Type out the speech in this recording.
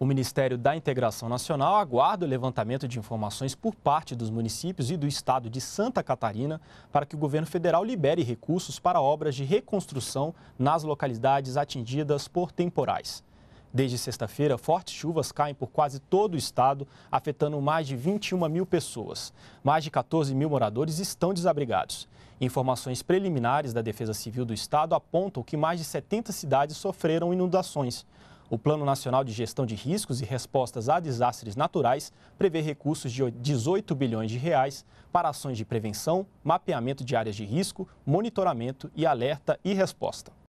O Ministério da Integração Nacional aguarda o levantamento de informações por parte dos municípios e do estado de Santa Catarina para que o governo federal libere recursos para obras de reconstrução nas localidades atingidas por temporais. Desde sexta-feira, fortes chuvas caem por quase todo o estado, afetando mais de 21 mil pessoas. Mais de 14 mil moradores estão desabrigados. Informações preliminares da Defesa Civil do Estado apontam que mais de 70 cidades sofreram inundações. O Plano Nacional de Gestão de Riscos e Respostas a Desastres Naturais prevê recursos de 18 bilhões de reais para ações de prevenção, mapeamento de áreas de risco, monitoramento e alerta e resposta.